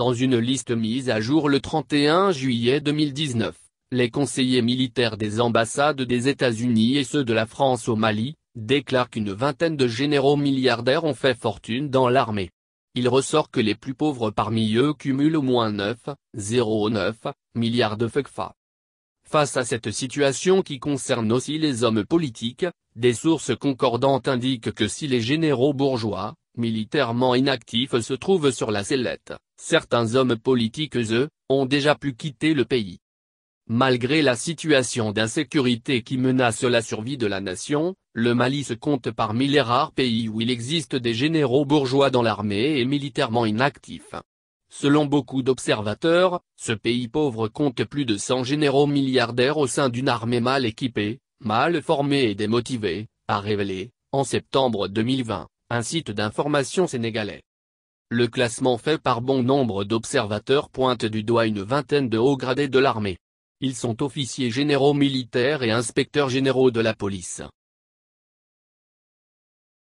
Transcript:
Dans une liste mise à jour le 31 juillet 2019, les conseillers militaires des ambassades des États-Unis et ceux de la France au Mali, déclarent qu'une vingtaine de généraux milliardaires ont fait fortune dans l'armée. Il ressort que les plus pauvres parmi eux cumulent au moins 9,09 milliards de FECFA. Face à cette situation qui concerne aussi les hommes politiques, des sources concordantes indiquent que si les généraux bourgeois, militairement inactifs se trouve sur la sellette, certains hommes politiques eux, ont déjà pu quitter le pays. Malgré la situation d'insécurité qui menace la survie de la nation, le Mali se compte parmi les rares pays où il existe des généraux bourgeois dans l'armée et militairement inactifs. Selon beaucoup d'observateurs, ce pays pauvre compte plus de 100 généraux milliardaires au sein d'une armée mal équipée, mal formée et démotivée, a révélé, en septembre 2020, un site d'information sénégalais. Le classement fait par bon nombre d'observateurs pointe du doigt une vingtaine de hauts gradés de l'armée. Ils sont officiers généraux militaires et inspecteurs généraux de la police.